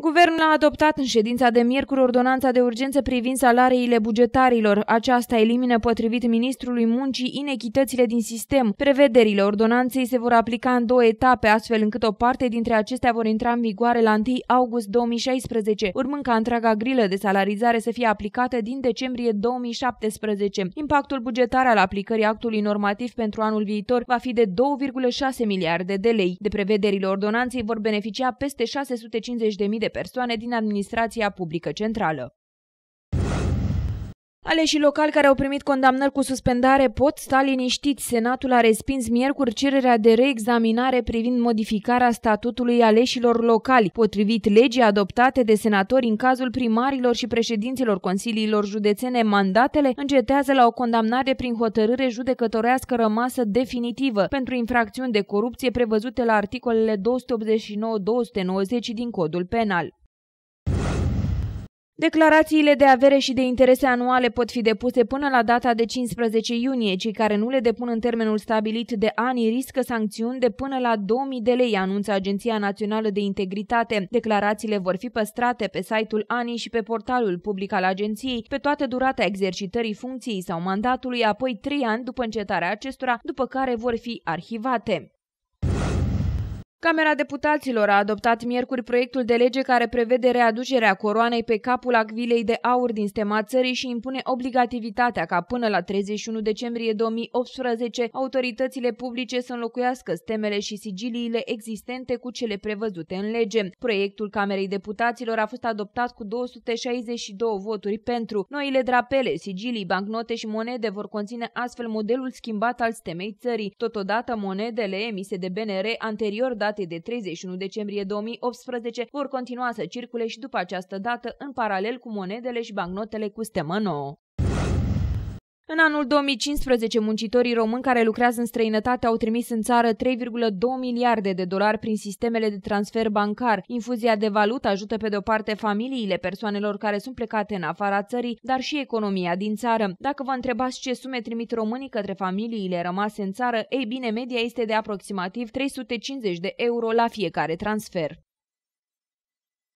Guvernul a adoptat în ședința de miercuri ordonanța de urgență privind salariile bugetarilor. Aceasta elimină potrivit ministrului muncii inechitățile din sistem. Prevederile ordonanței se vor aplica în două etape, astfel încât o parte dintre acestea vor intra în vigoare la 1 august 2016, urmând ca întreaga grilă de salarizare să fie aplicată din decembrie 2017. Impactul bugetar al aplicării actului normativ pentru anul viitor va fi de 2,6 miliarde de lei. De prevederile ordonanței vor beneficia peste 650.000 de de persoane din administrația publică centrală. Aleșii locali care au primit condamnări cu suspendare pot sta liniștiți. Senatul a respins miercuri cererea de reexaminare privind modificarea statutului aleșilor locali, potrivit legii adoptate de senatori în cazul primarilor și președinților consiliilor județene. Mandatele încetează la o condamnare prin hotărâre judecătorească rămasă definitivă pentru infracțiuni de corupție prevăzute la articolele 289-290 din codul penal. Declarațiile de avere și de interese anuale pot fi depuse până la data de 15 iunie. Cei care nu le depun în termenul stabilit de ani riscă sancțiuni de până la 2000 de lei, anunță Agenția Națională de Integritate. Declarațiile vor fi păstrate pe site-ul ANI și pe portalul public al agenției pe toată durata exercitării funcției sau mandatului, apoi 3 ani după încetarea acestora, după care vor fi arhivate. Camera Deputaților a adoptat miercuri proiectul de lege care prevede readucerea coroanei pe capul acvilei de aur din stema țării și impune obligativitatea ca până la 31 decembrie 2018 autoritățile publice să înlocuiască stemele și sigiliile existente cu cele prevăzute în lege. Proiectul Camerei Deputaților a fost adoptat cu 262 voturi pentru. Noile drapele, sigilii, bancnote și monede vor conține astfel modelul schimbat al stemei țării. Totodată monedele emise de BNR anterior dat date de 31 decembrie 2018 vor continua să circule și după această dată în paralel cu monedele și bancnotele cu stemă nouă. În anul 2015, muncitorii români care lucrează în străinătate au trimis în țară 3,2 miliarde de dolari prin sistemele de transfer bancar. Infuzia de valută ajută pe de-o parte familiile persoanelor care sunt plecate în afara țării, dar și economia din țară. Dacă vă întrebați ce sume trimit românii către familiile rămase în țară, ei bine, media este de aproximativ 350 de euro la fiecare transfer.